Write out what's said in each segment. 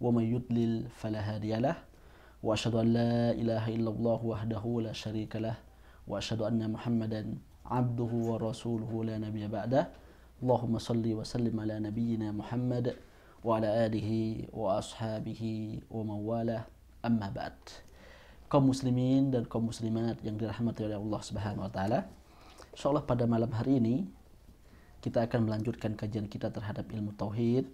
ومن يضلل فلا هادي له وأشهد أن لا إله إلا الله وحده لا شريك له وأشهد أن محمدا عبده ورسوله لا نبي بعده اللهم صل وسلم على نبينا محمد وعلى آله وأصحابه ومن والاه أما بعد kaum muslimin dan kaum muslimat yang dirahmati oleh Allah Subhanahu wa taala. Insyaallah pada malam hari ini kita akan melanjutkan kajian kita terhadap ilmu tauhid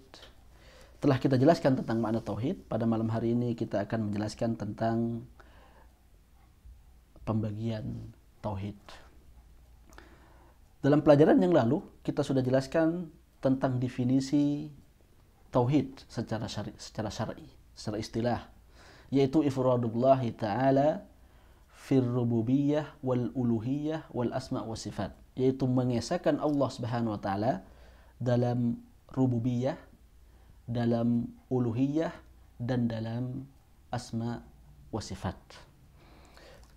telah kita jelaskan tentang makna tauhid. Pada malam hari ini kita akan menjelaskan tentang pembagian tauhid. Dalam pelajaran yang lalu kita sudah jelaskan tentang definisi tauhid secara syari, secara syar'i, secara istilah, yaitu ifradullah taala fir rububiyah wal uluhiyah wal asma wa sifat, yaitu mengesahkan Allah Subhanahu wa taala dalam rububiyah dalam uluhiyah dan dalam asma wa sifat.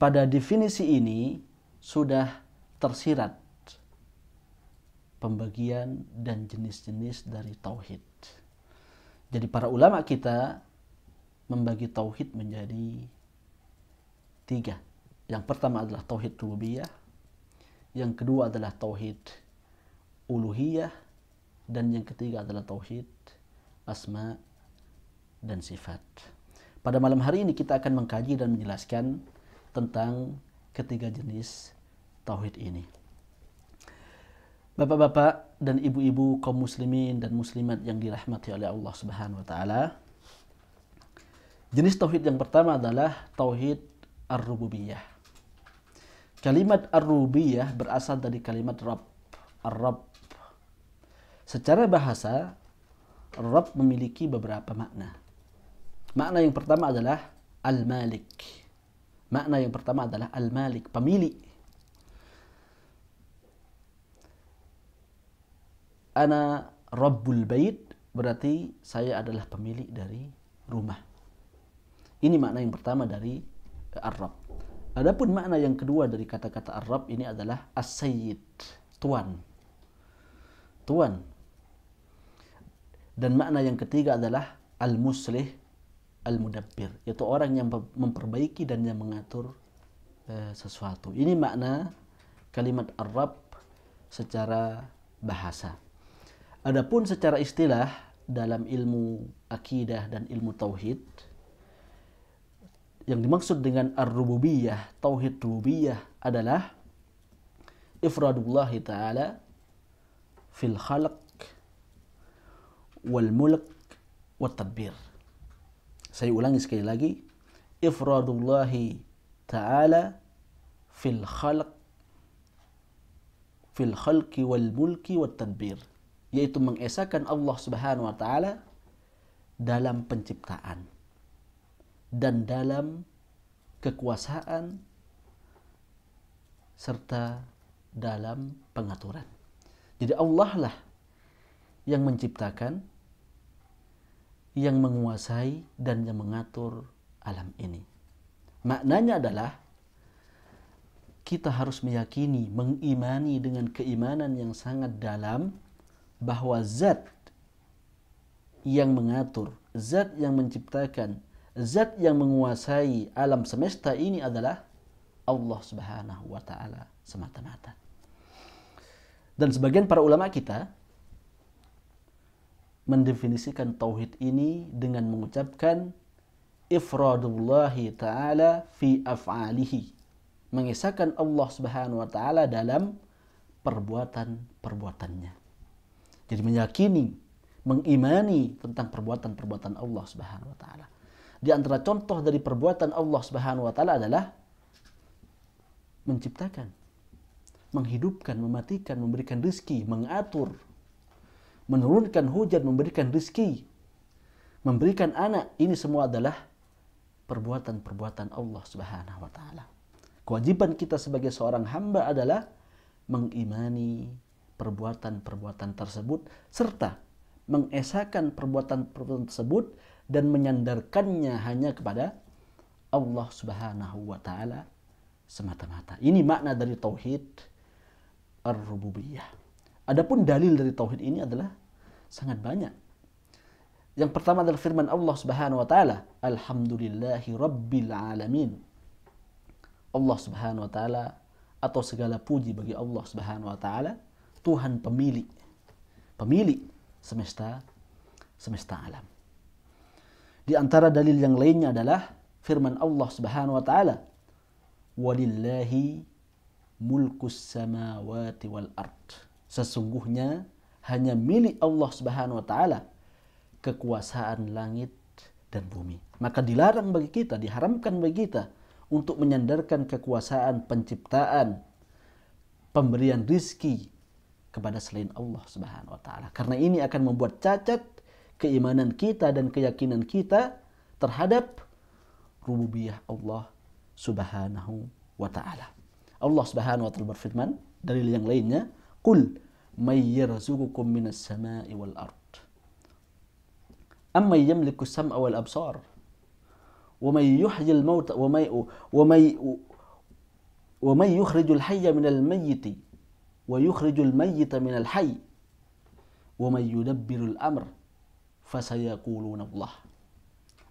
Pada definisi ini sudah tersirat pembagian dan jenis-jenis dari tauhid. Jadi para ulama kita membagi tauhid menjadi tiga. Yang pertama adalah tauhid rububiyah, yang kedua adalah tauhid uluhiyah, dan yang ketiga adalah tauhid asma dan sifat. Pada malam hari ini kita akan mengkaji dan menjelaskan tentang ketiga jenis tauhid ini. Bapak-bapak dan ibu-ibu kaum muslimin dan muslimat yang dirahmati oleh Allah Subhanahu wa taala. Jenis tauhid yang pertama adalah tauhid ar-rububiyah. Kalimat ar-rububiyah berasal dari kalimat Rabb, ar-Rabb. Secara bahasa, Rabb memiliki beberapa makna. Makna yang pertama adalah Al-Malik. Makna yang pertama adalah Al-Malik, pemilik. Ana Rabbul Bait berarti saya adalah pemilik dari rumah. Ini makna yang pertama dari Arab. Adapun makna yang kedua dari kata-kata Arab ini adalah As-Sayyid, tuan. Tuan, dan makna yang ketiga adalah al-muslih al-mudabbir, yaitu orang yang memperbaiki dan yang mengatur uh, sesuatu. Ini makna kalimat Arab secara bahasa. Adapun secara istilah dalam ilmu akidah dan ilmu tauhid yang dimaksud dengan ar-rububiyah, tauhid rububiyah adalah ifradullah taala fil khalq wal mulk wa tadbir saya ulangi sekali lagi ifradullahi ta'ala fil khalq fil khalqi wal mulki wa tadbir yaitu mengesakan Allah Subhanahu wa taala dalam penciptaan dan dalam kekuasaan serta dalam pengaturan. Jadi Allah lah yang menciptakan yang menguasai dan yang mengatur alam ini. Maknanya adalah kita harus meyakini, mengimani dengan keimanan yang sangat dalam bahwa zat yang mengatur, zat yang menciptakan, zat yang menguasai alam semesta ini adalah Allah Subhanahu wa taala semata-mata. Dan sebagian para ulama kita mendefinisikan tauhid ini dengan mengucapkan ifradullahi taala fi af'alihi mengisahkan Allah Subhanahu wa taala dalam perbuatan-perbuatannya. Jadi meyakini, mengimani tentang perbuatan-perbuatan Allah Subhanahu wa taala. Di antara contoh dari perbuatan Allah Subhanahu wa taala adalah menciptakan, menghidupkan, mematikan, memberikan rezeki, mengatur, menurunkan hujan, memberikan rizki, memberikan anak, ini semua adalah perbuatan-perbuatan Allah Subhanahu wa taala. Kewajiban kita sebagai seorang hamba adalah mengimani perbuatan-perbuatan tersebut serta mengesahkan perbuatan-perbuatan tersebut dan menyandarkannya hanya kepada Allah Subhanahu wa taala semata-mata. Ini makna dari tauhid ar-rububiyah. Adapun dalil dari tauhid ini adalah sangat banyak. Yang pertama adalah firman Allah Subhanahu wa taala, "Alhamdulillahi rabbil alamin." Allah Subhanahu wa taala atau segala puji bagi Allah Subhanahu wa taala, Tuhan pemilik pemilik semesta semesta alam. Di antara dalil yang lainnya adalah firman Allah Subhanahu wa taala, "Walillahi mulkus samawati wal ardh." Sesungguhnya hanya milik Allah Subhanahu wa taala kekuasaan langit dan bumi. Maka dilarang bagi kita, diharamkan bagi kita untuk menyandarkan kekuasaan penciptaan, pemberian rizki kepada selain Allah Subhanahu wa taala. Karena ini akan membuat cacat keimanan kita dan keyakinan kita terhadap rububiyah Allah Subhanahu wa taala. Allah Subhanahu wa taala berfirman dari yang lainnya, قل من يرزقكم من السماء والأرض أما يملك السمع والأبصار ومن يحيي الموت ومن, ومن, يخرج الحي من الميت ويخرج الميت من الحي ومن يدبر الأمر فسيقولون الله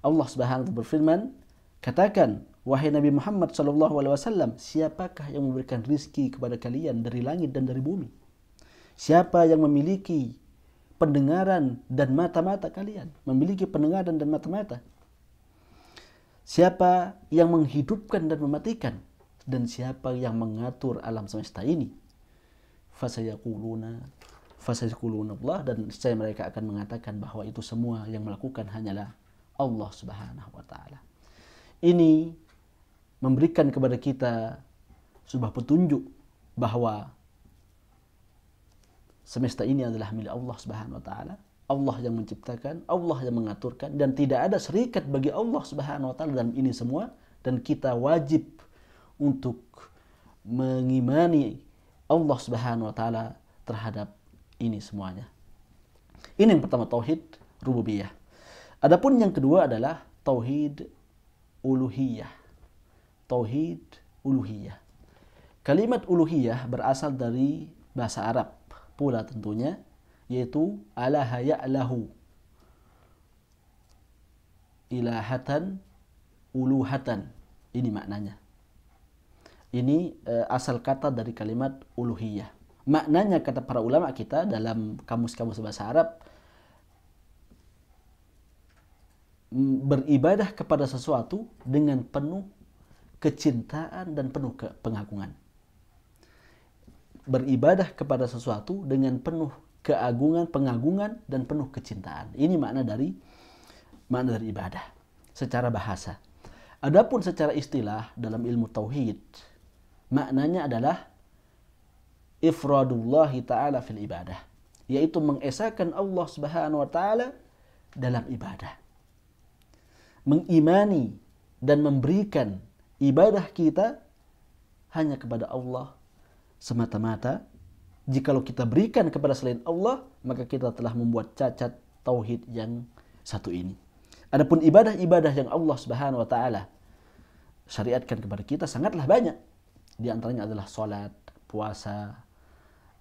الله سبحانه وتعالى berfirman katakan wahai Nabi Muhammad sallallahu alaihi wasallam siapakah yang memberikan rizki kepada kalian dari langit dan dari bumi Siapa yang memiliki pendengaran dan mata-mata kalian? Memiliki pendengaran dan mata-mata. Siapa yang menghidupkan dan mematikan? Dan siapa yang mengatur alam semesta ini? Fasayakuluna fasayakuluna Allah dan saya mereka akan mengatakan bahwa itu semua yang melakukan hanyalah Allah Subhanahu wa taala. Ini memberikan kepada kita sebuah petunjuk bahwa Semesta ini adalah milik Allah Subhanahu wa taala. Allah yang menciptakan, Allah yang mengaturkan dan tidak ada serikat bagi Allah Subhanahu wa taala dalam ini semua dan kita wajib untuk mengimani Allah Subhanahu wa taala terhadap ini semuanya. Ini yang pertama tauhid rububiyah. Adapun yang kedua adalah tauhid uluhiyah. Tauhid uluhiyah. Kalimat uluhiyah berasal dari bahasa Arab pula tentunya yaitu ala haya'lahu ilahatan uluhatan ini maknanya ini e, asal kata dari kalimat uluhiyah maknanya kata para ulama kita dalam kamus-kamus bahasa Arab beribadah kepada sesuatu dengan penuh kecintaan dan penuh pengagungan beribadah kepada sesuatu dengan penuh keagungan, pengagungan dan penuh kecintaan. Ini makna dari makna dari ibadah secara bahasa. Adapun secara istilah dalam ilmu tauhid maknanya adalah ifradullah taala fil ibadah, yaitu mengesahkan Allah Subhanahu wa taala dalam ibadah. Mengimani dan memberikan ibadah kita hanya kepada Allah semata-mata jikalau kita berikan kepada selain Allah maka kita telah membuat cacat tauhid yang satu ini. Adapun ibadah-ibadah yang Allah Subhanahu wa taala syariatkan kepada kita sangatlah banyak. Di antaranya adalah salat, puasa,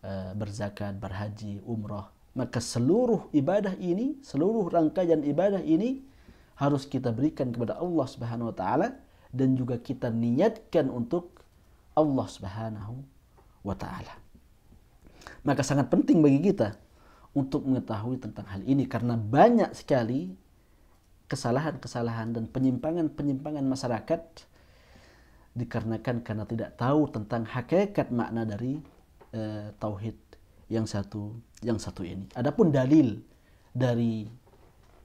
eh, berzakat, berhaji, umrah. Maka seluruh ibadah ini, seluruh rangkaian ibadah ini harus kita berikan kepada Allah Subhanahu wa taala dan juga kita niatkan untuk Allah Subhanahu wa taala. Maka sangat penting bagi kita untuk mengetahui tentang hal ini karena banyak sekali kesalahan-kesalahan dan penyimpangan-penyimpangan masyarakat dikarenakan karena tidak tahu tentang hakikat makna dari e, tauhid yang satu yang satu ini. Adapun dalil dari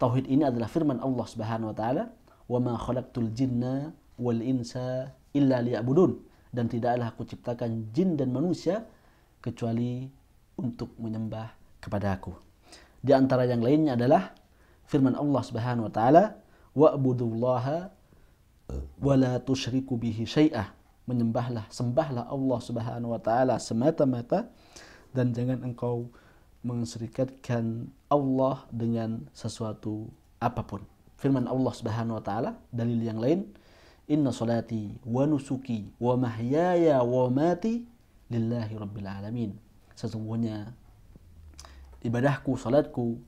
tauhid ini adalah firman Allah Subhanahu wa taala, "Wa ma khalaqtul jinna wal insa illa liya'budun." dan tidaklah aku ciptakan jin dan manusia kecuali untuk menyembah kepada aku. Di antara yang lainnya adalah firman Allah Subhanahu wa taala, "Wa'budullaha wa la tusyriku bihi syai'ah." Menyembahlah, sembahlah Allah Subhanahu wa taala semata-mata dan jangan engkau menserikatkan Allah dengan sesuatu apapun. Firman Allah Subhanahu wa taala, dalil yang lain, Inna salati wa nusuki wa mahyaya wa mati lillahi rabbil alamin. Sesungguhnya ibadahku, salatku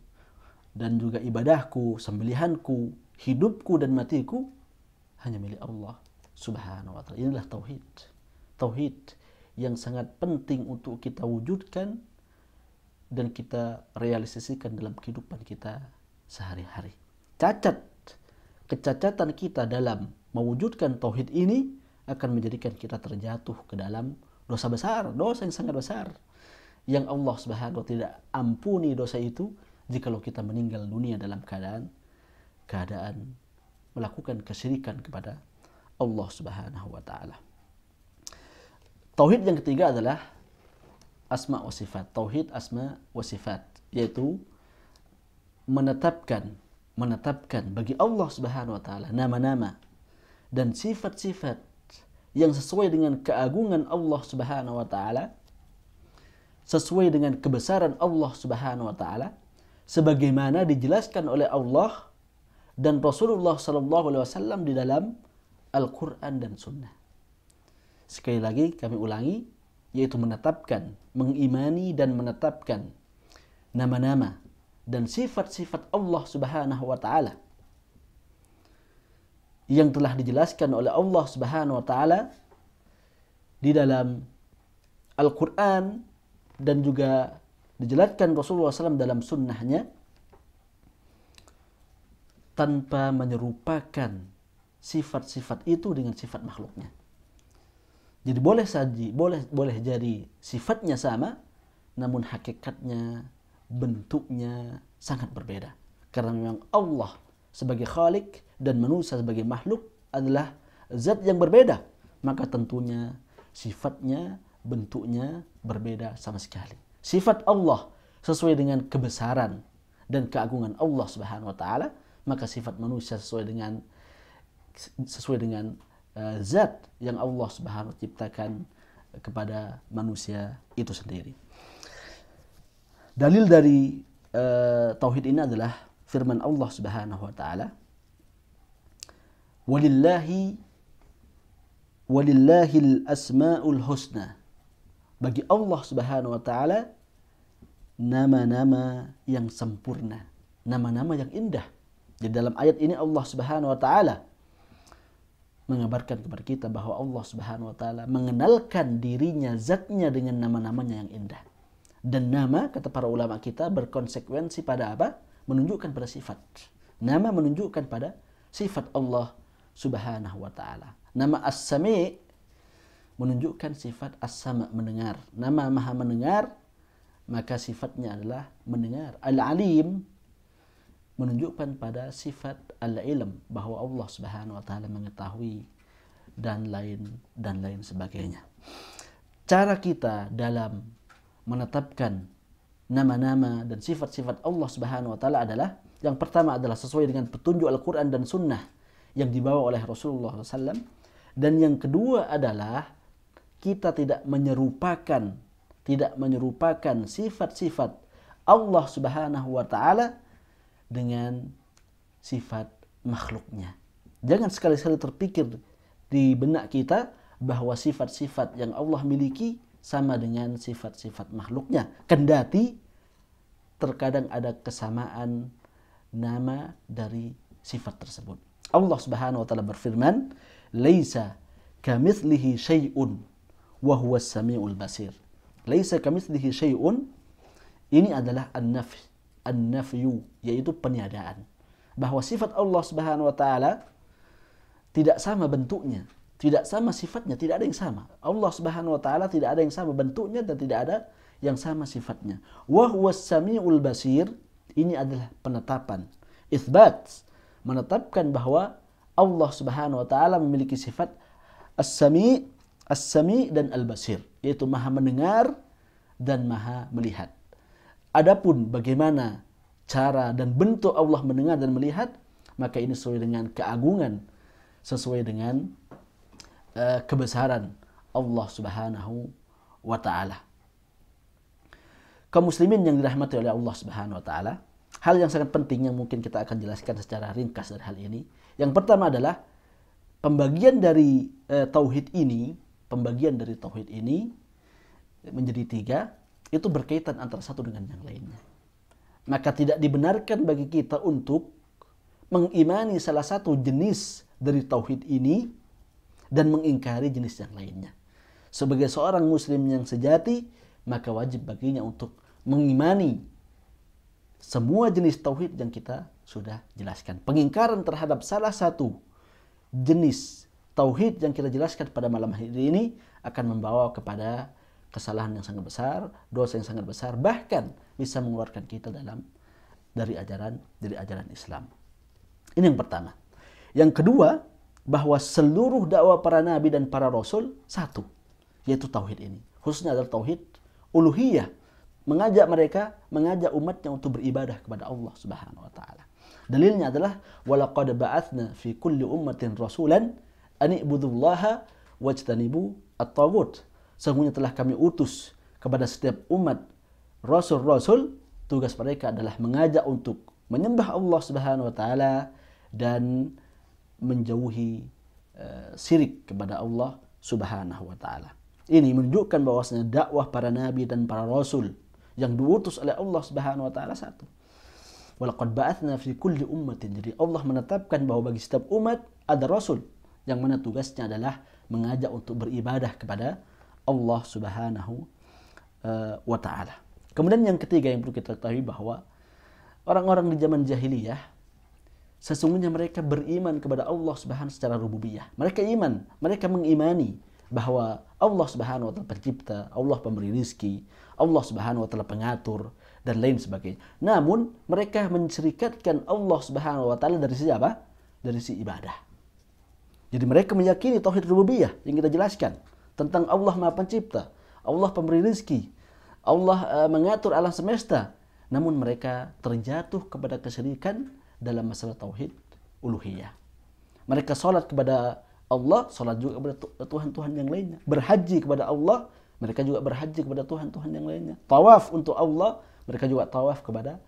dan juga ibadahku, sembelihanku, hidupku dan matiku hanya milik Allah Subhanahu wa taala. Inilah tauhid. Tauhid yang sangat penting untuk kita wujudkan dan kita realisasikan dalam kehidupan kita sehari-hari. Cacat kecacatan kita dalam mewujudkan tauhid ini akan menjadikan kita terjatuh ke dalam dosa besar, dosa yang sangat besar yang Allah Subhanahu tidak ampuni dosa itu jikalau kita meninggal dunia dalam keadaan keadaan melakukan kesyirikan kepada Allah Subhanahu wa taala. Tauhid yang ketiga adalah asma wa sifat. Tauhid asma wa sifat yaitu menetapkan menetapkan bagi Allah Subhanahu wa taala nama-nama dan sifat-sifat yang sesuai dengan keagungan Allah Subhanahu wa taala sesuai dengan kebesaran Allah Subhanahu wa taala sebagaimana dijelaskan oleh Allah dan Rasulullah sallallahu alaihi wasallam di dalam Al-Qur'an dan Sunnah. Sekali lagi kami ulangi yaitu menetapkan, mengimani dan menetapkan nama-nama dan sifat-sifat Allah Subhanahu wa taala yang telah dijelaskan oleh Allah Subhanahu wa taala di dalam Al-Qur'an dan juga dijelaskan Rasulullah SAW dalam sunnahnya tanpa menyerupakan sifat-sifat itu dengan sifat makhluknya. Jadi boleh saja, boleh boleh jadi sifatnya sama, namun hakikatnya, bentuknya sangat berbeda. Karena memang Allah sebagai khalik dan manusia sebagai makhluk adalah zat yang berbeda. Maka tentunya sifatnya, bentuknya berbeda sama sekali. Sifat Allah sesuai dengan kebesaran dan keagungan Allah Subhanahu wa taala, maka sifat manusia sesuai dengan sesuai dengan uh, zat yang Allah Subhanahu ciptakan kepada manusia itu sendiri. Dalil dari uh, tauhid ini adalah firman Allah Subhanahu wa taala walillahi al asmaul husna bagi Allah Subhanahu wa taala nama-nama yang sempurna nama-nama yang indah di dalam ayat ini Allah Subhanahu wa taala mengabarkan kepada kita bahwa Allah Subhanahu wa taala mengenalkan dirinya zatnya dengan nama-namanya yang indah dan nama kata para ulama kita berkonsekuensi pada apa menunjukkan pada sifat. Nama menunjukkan pada sifat Allah Subhanahu wa taala. Nama As-Sami menunjukkan sifat As-Sama mendengar. Nama Maha mendengar maka sifatnya adalah mendengar. Al-Alim menunjukkan pada sifat al-ilm bahwa Allah Subhanahu wa taala mengetahui dan lain dan lain sebagainya. Cara kita dalam menetapkan nama-nama dan sifat-sifat Allah Subhanahu wa taala adalah yang pertama adalah sesuai dengan petunjuk Al-Qur'an dan sunnah yang dibawa oleh Rasulullah SAW dan yang kedua adalah kita tidak menyerupakan tidak menyerupakan sifat-sifat Allah Subhanahu wa taala dengan sifat makhluknya. Jangan sekali kali terpikir di benak kita bahwa sifat-sifat yang Allah miliki sama dengan sifat-sifat makhluknya. Kendati terkadang ada kesamaan nama dari sifat tersebut. Allah Subhanahu wa taala berfirman, "Laisa kamitslihi syai'un wa huwas samiul basir." Laisa kamitslihi syai'un ini adalah an-nafy, an-nafyu yaitu peniadaan. Bahwa sifat Allah Subhanahu wa taala tidak sama bentuknya tidak sama sifatnya, tidak ada yang sama. Allah Subhanahu wa taala tidak ada yang sama bentuknya dan tidak ada yang sama sifatnya. Wa huwas samiul basir ini adalah penetapan, isbat menetapkan bahwa Allah Subhanahu wa taala memiliki sifat as-sami, as-sami dan al-basir, yaitu maha mendengar dan maha melihat. Adapun bagaimana cara dan bentuk Allah mendengar dan melihat, maka ini sesuai dengan keagungan, sesuai dengan Eh, kebesaran Allah Subhanahu wa taala. Kaum muslimin yang dirahmati oleh Allah Subhanahu wa taala, hal yang sangat penting yang mungkin kita akan jelaskan secara ringkas dari hal ini. Yang pertama adalah pembagian dari uh, tauhid ini, pembagian dari tauhid ini menjadi tiga, itu berkaitan antara satu dengan yang lainnya. Maka tidak dibenarkan bagi kita untuk mengimani salah satu jenis dari tauhid ini dan mengingkari jenis yang lainnya. Sebagai seorang muslim yang sejati, maka wajib baginya untuk mengimani semua jenis tauhid yang kita sudah jelaskan. Pengingkaran terhadap salah satu jenis tauhid yang kita jelaskan pada malam hari ini akan membawa kepada kesalahan yang sangat besar, dosa yang sangat besar, bahkan bisa mengeluarkan kita dalam dari ajaran dari ajaran Islam. Ini yang pertama. Yang kedua, bahwa seluruh dakwah para nabi dan para rasul satu, yaitu tauhid ini. Khususnya adalah tauhid uluhiyah, mengajak mereka, mengajak umatnya untuk beribadah kepada Allah Subhanahu wa taala. Dalilnya adalah walaqad ba'athna fi kulli ummatin rasulan an ibudullaha wajtanibu at-tagut. Sesungguhnya telah kami utus kepada setiap umat rasul-rasul tugas mereka adalah mengajak untuk menyembah Allah Subhanahu wa taala dan menjauhi uh, syirik kepada Allah Subhanahu wa taala. Ini menunjukkan bahwasanya dakwah para nabi dan para rasul yang diutus oleh Allah Subhanahu wa taala satu. Walaqad ba'athna fi kulli ummatin. Jadi Allah menetapkan bahwa bagi setiap umat ada rasul yang mana tugasnya adalah mengajak untuk beribadah kepada Allah Subhanahu eh, wa taala. Kemudian yang ketiga yang perlu kita ketahui bahwa orang-orang di zaman jahiliyah Sesungguhnya mereka beriman kepada Allah Subhanahu secara rububiyah. Mereka iman, mereka mengimani bahwa Allah Subhanahu wa taala pencipta, Allah pemberi rizki, Allah Subhanahu wa taala pengatur dan lain sebagainya. Namun mereka mencerikatkan Allah Subhanahu wa taala dari sisi apa? Dari sisi ibadah. Jadi mereka meyakini tauhid rububiyah yang kita jelaskan tentang Allah Maha Pencipta, Allah pemberi rizki, Allah uh, mengatur alam semesta. Namun mereka terjatuh kepada kesyirikan dalam masalah tauhid uluhiyah. Mereka sholat kepada Allah, sholat juga kepada Tuhan-Tuhan yang lainnya. Berhaji kepada Allah, mereka juga berhaji kepada Tuhan-Tuhan yang lainnya. Tawaf untuk Allah, mereka juga tawaf kepada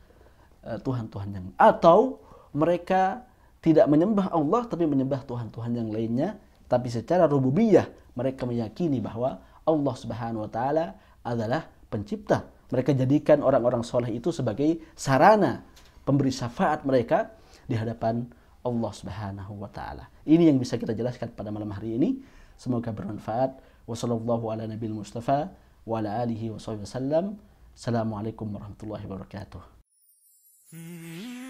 eh, Tuhan-Tuhan yang atau mereka tidak menyembah Allah tapi menyembah Tuhan-Tuhan yang lainnya tapi secara rububiyah mereka meyakini bahwa Allah Subhanahu wa taala adalah pencipta. Mereka jadikan orang-orang soleh itu sebagai sarana pemberi syafaat mereka di hadapan Allah Subhanahu wa taala. Ini yang bisa kita jelaskan pada malam hari ini. Semoga bermanfaat. Wassallallahu ala nabiyil Mustafa wa ala alihi wasallam. Assalamualaikum warahmatullahi wabarakatuh. Hmm.